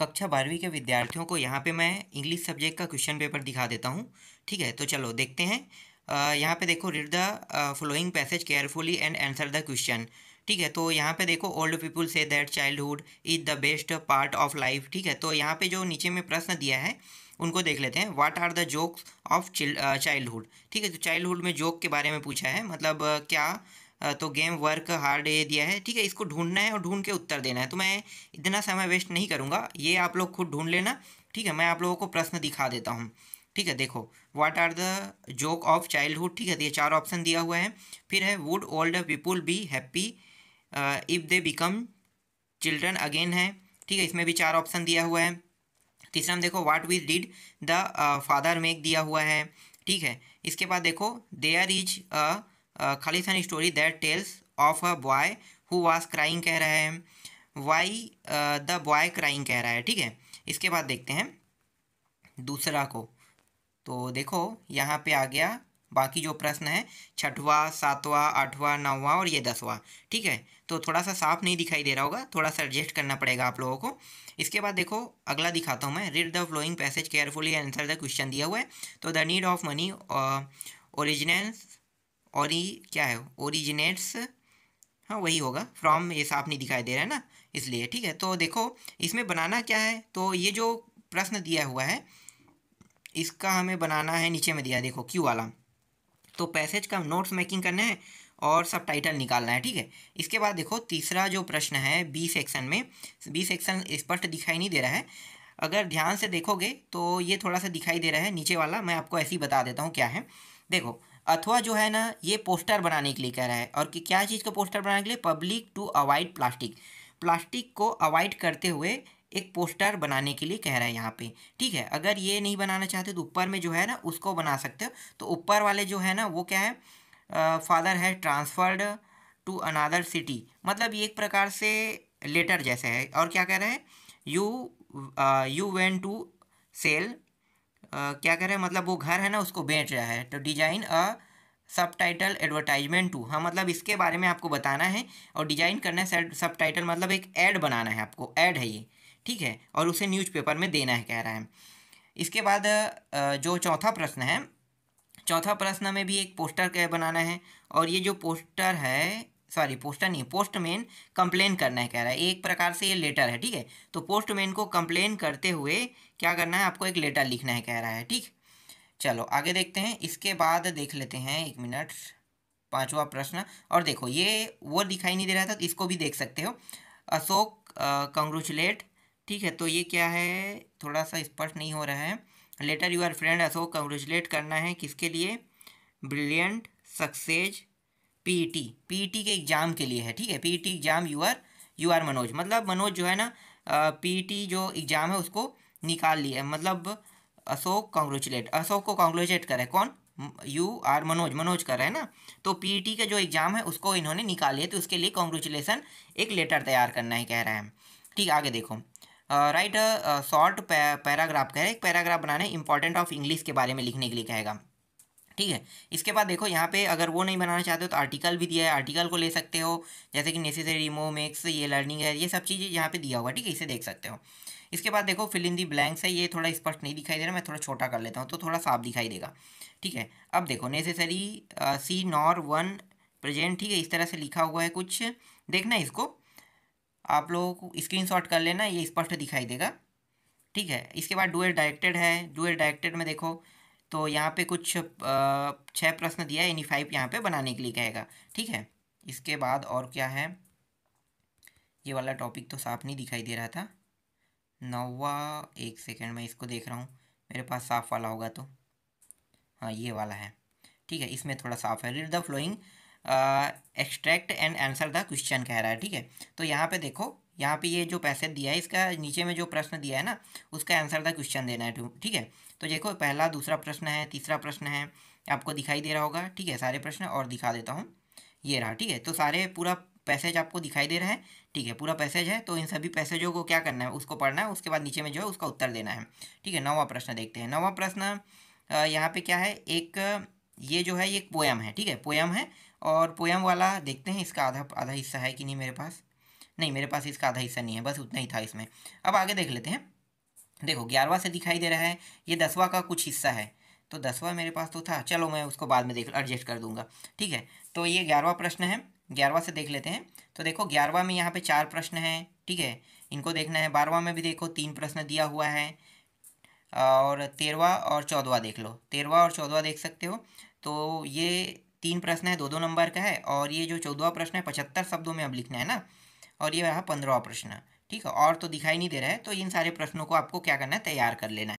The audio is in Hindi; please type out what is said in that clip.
कक्षा बारहवीं के विद्यार्थियों को यहाँ पे मैं इंग्लिश सब्जेक्ट का क्वेश्चन पेपर दिखा देता हूँ ठीक है तो चलो देखते हैं यहाँ पे देखो read the following passage carefully and answer the question ठीक है तो यहाँ पे देखो old people say that childhood is the best part of life ठीक है तो यहाँ पे जो नीचे में प्रश्न दिया है उनको देख लेते हैं what are the jokes of childhood ठीक है तो चाइल्डहुड में जोक के बारे में पूछा है मतलब क्या तो गेम वर्क हार्ड ये दिया है ठीक है इसको ढूंढना है और ढूंढ के उत्तर देना है तो मैं इतना समय वेस्ट नहीं करूँगा ये आप लोग खुद ढूंढ लेना ठीक है मैं आप लोगों को प्रश्न दिखा देता हूँ ठीक है देखो what are the joke of childhood ठीक है तो ये चार ऑप्शन दिया हुआ है फिर है would old people be happy if they become children again है ठीक है इसमें भी चार ऑप्शन दिया हुआ है तीसरा हम देखो what we did the father make दिया हुआ है ठीक है इसके बाद देखो there is a Khalistani story that tells of a boy who was crying कह रहा है वाई द बॉय क्राइंग कह रहा है ठीक है इसके बाद देखते हैं दूसरा को तो देखो यहाँ पे आ गया बाकी जो प्रश्न है छठवा सातवा आठवां नौवा और ये दसवा ठीक है तो थोड़ा सा साफ नहीं दिखाई दे रहा होगा थोड़ा सा एडजस्ट करना पड़ेगा आप लोगों को इसके बाद देखो अगला दिखाता हूँ मैं read the flowing passage carefully answer the question दिया हुआ है तो the need of money originals और क्या है ओरिजिनेट्स हाँ वही होगा फ्रॉम ये साफ नहीं दिखाई दे रहा है ना इसलिए ठीक है तो देखो इसमें बनाना क्या है तो ये जो प्रश्न दिया हुआ है इसका हमें बनाना है नीचे में दिया देखो क्यू वाला तो पैसेज का नोट्स मेकिंग करना है और सब टाइटल निकालना है ठीक है इसके बाद देखो तीसरा जो प्रश्न है बी सेक्शन में बी सेक्शन स्पष्ट दिखाई नहीं दे रहा है अगर ध्यान से देखोगे तो ये थोड़ा सा दिखाई दे रहा है नीचे वाला मैं आपको ऐसे ही बता देता हूँ क्या है देखो अथवा जो है ना ये पोस्टर बनाने के लिए कह रहा है और कि क्या चीज़ का पोस्टर बनाने के लिए public to avoid plastic plastic को अवॉइड करते हुए एक पोस्टर बनाने के लिए कह रहा है यहाँ पे ठीक है अगर ये नहीं बनाना चाहते तो ऊपर में जो है ना उसको बना सकते हो तो ऊपर वाले जो है ना वो क्या है फादर है ट्रांसफर्ड टू अनादर सिटी मतलब ये एक प्रकार से लेटर जैसे है और क्या कह रहे हैं you you when to sell क्या कर रहे हैं मतलब वो घर है ना उसको बेच रहा है तो डिजाइन अ सब टाइटल एडवर्टाइजमेंट टू हाँ मतलब इसके बारे में आपको बताना है और डिजाइन करना है सब टाइटल मतलब एक ऐड बनाना है आपको ऐड है ये ठीक है और उसे न्यूज़पेपर में देना है कह रहा है इसके बाद जो चौथा प्रश्न है चौथा प्रश्न में भी एक पोस्टर बनाना है और ये जो पोस्टर है सॉरी पोस्टर नहीं पोस्टमैन कंप्लेन करना है कह रहा है एक प्रकार से ये लेटर है ठीक है तो पोस्टमैन को कंप्लेन करते हुए क्या करना है आपको एक लेटर लिखना है कह रहा है ठीक चलो आगे देखते हैं इसके बाद देख लेते हैं एक मिनट पांचवा प्रश्न और देखो ये वो दिखाई नहीं दे रहा था तो इसको भी देख सकते हो अशोक कंग्रेचुलेट ठीक है तो ये क्या है थोड़ा सा स्पष्ट नहीं हो रहा है letter your friend Ashok congratulate करना है किसके लिए brilliant success PET PET e e के एग्ज़ाम के लिए है ठीक है PET exam you are you are Manoj मतलब मनोज जो है ना पीईटी e जो एग्ज़ाम है उसको निकाल लिया मतलब अशोक कॉन्ग्रेचुलेट अशोक को कॉन्ग्रेचुलेट करे कौन यू आर मनोज मनोज कर रहे हैं ना तो पीईटी का जो एग्ज़ाम है उसको इन्होंने निकाल लिया तो उसके लिए कॉन्ग्रेचुलेसन एक लेटर तैयार करना है कह रहे हैं ठीक आगे देखो राइट शॉर्ट पैराग्राफ कह रहे हैं एक पैराग्राफ बनाना है इंपॉर्टेंट ऑफ इंग्लिश के बारे में लिखने के लिए कहेगा ठीक है इसके बाद देखो यहाँ पे अगर वो नहीं बनाना चाहते हो तो आर्टिकल भी दिया है आर्टिकल को ले सकते हो जैसे कि नेसेसरी रिमो मेक्स ये लर्निंग है ये सब चीज़ें यहाँ पे दिया हुआ ठीक है इसे देख सकते हो इसके बाद देखो फिल इन दी ब्लैंक्स है ये थोड़ा स्पष्ट नहीं दिखाई दे रहा मैं थोड़ा छोटा कर लेता हूँ तो थोड़ा साफ दिखाई देगा ठीक है अब देखो necessary see nor one present ठीक है इस तरह से लिखा हुआ है कुछ देखना इसको आप लोगों को शॉट कर लेना ये स्पष्ट दिखाई देगा ठीक है इसके बाद डुअल डायरेक्टेड है डुअल डायरेक्टेड में देखो तो यहाँ पे कुछ छः प्रश्न दिया है यानी फाइव यहाँ पे बनाने के लिए कहेगा ठीक है इसके बाद और क्या है ये वाला टॉपिक तो साफ नहीं दिखाई दे रहा था नौवा एक सेकेंड मैं इसको देख रहा हूँ मेरे पास साफ वाला होगा तो हाँ ये वाला है ठीक है इसमें थोड़ा साफ है read the flowing extract and answer the question कह रहा है ठीक है तो यहाँ पे देखो यहाँ पे ये जो पैसेज दिया है इसका नीचे में जो प्रश्न दिया है ना उसका आंसर द क्वेश्चन देना है ठीक है तो देखो पहला दूसरा प्रश्न है तीसरा प्रश्न है आपको दिखाई दे रहा होगा ठीक है सारे प्रश्न और दिखा देता हूँ ये रहा ठीक है तो सारे पूरा पैसेज आपको दिखाई दे रहा है ठीक है पूरा पैसेज है तो इन सभी पैसेजों को क्या करना है उसको पढ़ना है उसके बाद नीचे में जो है उसका उत्तर देना है ठीक है नवा प्रश्न देखते हैं नवा प्रश्न यहाँ पे क्या है एक ये जो है ये एक पोयम है ठीक है पोयम है और पोयम वाला देखते हैं इसका आधा आधा हिस्सा है कि नहीं मेरे पास नहीं मेरे पास इसका आधा हिस्सा नहीं है बस उतना ही था इसमें अब आगे देख लेते हैं देखो ग्यारहवा से दिखाई दे रहा है ये दसवा का कुछ हिस्सा है तो दसवा मेरे पास तो था चलो मैं उसको बाद में देख एडजस्ट कर दूंगा ठीक है तो ये ग्यारहवा प्रश्न है ग्यारहवा से देख लेते हैं तो देखो ग्यारहवा में यहाँ पे चार प्रश्न हैं ठीक है इनको देखना है बारहवा में भी देखो तीन प्रश्न दिया हुआ है और तेरहवा और चौदवा देख लो तेरहवा और चौदवा देख सकते हो तो ये तीन प्रश्न है दो दो नंबर का है और ये जो चौदवा प्रश्न है पचहत्तर शब्दों में अब लिखना है ना और ये रहा पंद्रह प्रश्न ठीक है और तो दिखाई नहीं दे रहा है तो इन सारे प्रश्नों को आपको क्या करना है तैयार कर लेना है